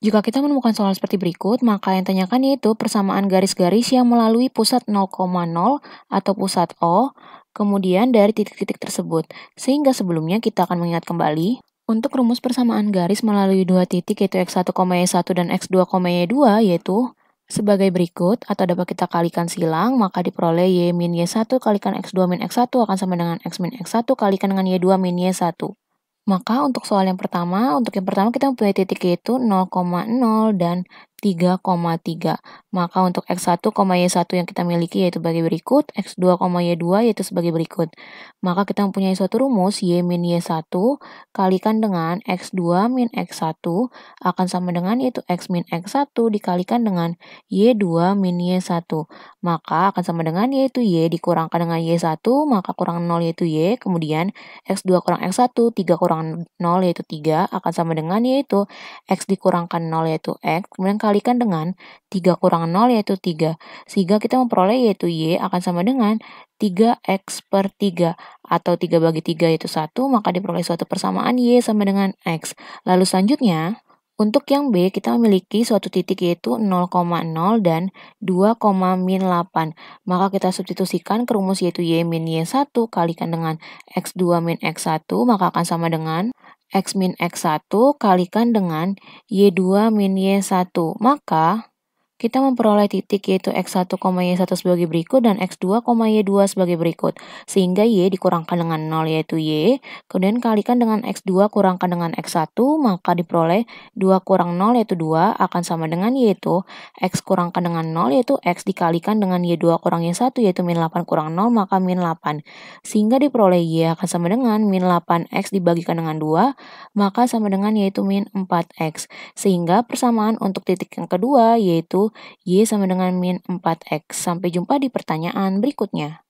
Jika kita menemukan soal seperti berikut, maka yang tanyakan yaitu persamaan garis-garis yang melalui pusat 0,0 atau pusat O, kemudian dari titik-titik tersebut. Sehingga sebelumnya kita akan mengingat kembali untuk rumus persamaan garis melalui dua titik yaitu X1, Y1 dan X2, Y2 yaitu sebagai berikut, atau dapat kita kalikan silang, maka diperoleh Y min Y1 kalikan X2 min X1 akan sama dengan X min X1 kalikan dengan Y2 min Y1. Maka untuk soal yang pertama, untuk yang pertama kita mempunyai titik yaitu 0,0 dan 3,3. Maka untuk X1, Y1 yang kita miliki yaitu sebagai berikut, X2, Y2 yaitu sebagai berikut. Maka kita mempunyai suatu rumus Y min Y1 kalikan dengan X2 min X1 akan sama dengan yaitu X min X1 dikalikan dengan Y2 min Y1. Maka akan sama dengan yaitu Y dikurangkan dengan Y1 maka kurang 0 yaitu Y. Kemudian X2 kurang X1, 3 kurang 0 yaitu 3 akan sama dengan yaitu X dikurangkan 0 yaitu X. Kemudian dikalikan dengan 3 kurang 0 yaitu 3. Sehingga kita memperoleh yaitu Y akan sama dengan 3X per 3 atau 3 bagi 3 yaitu 1 maka diperoleh suatu persamaan Y sama dengan X. Lalu selanjutnya untuk yang B, kita memiliki suatu titik yaitu 0,0 dan 2, 8. Maka kita substitusikan ke rumus yaitu Y min Y1 kalikan dengan X2 min X1, maka akan sama dengan X min X1 kalikan dengan Y2 min Y1. Maka kita memperoleh titik yaitu X1, Y1 sebagai berikut dan X2, Y2 sebagai berikut. Sehingga Y dikurangkan dengan 0 yaitu Y, kemudian kalikan dengan X2 kurangkan dengan X1, maka diperoleh 2 kurang 0 yaitu 2 akan sama dengan y yaitu X kurangkan dengan 0 yaitu X dikalikan dengan Y2 kurang Y1 yaitu min 8 kurang 0 maka min 8. Sehingga diperoleh Y akan sama dengan min 8X dibagikan dengan 2 maka sama dengan yaitu min 4X. Sehingga persamaan untuk titik yang kedua yaitu Y sama dengan min 4X. Sampai jumpa di pertanyaan berikutnya.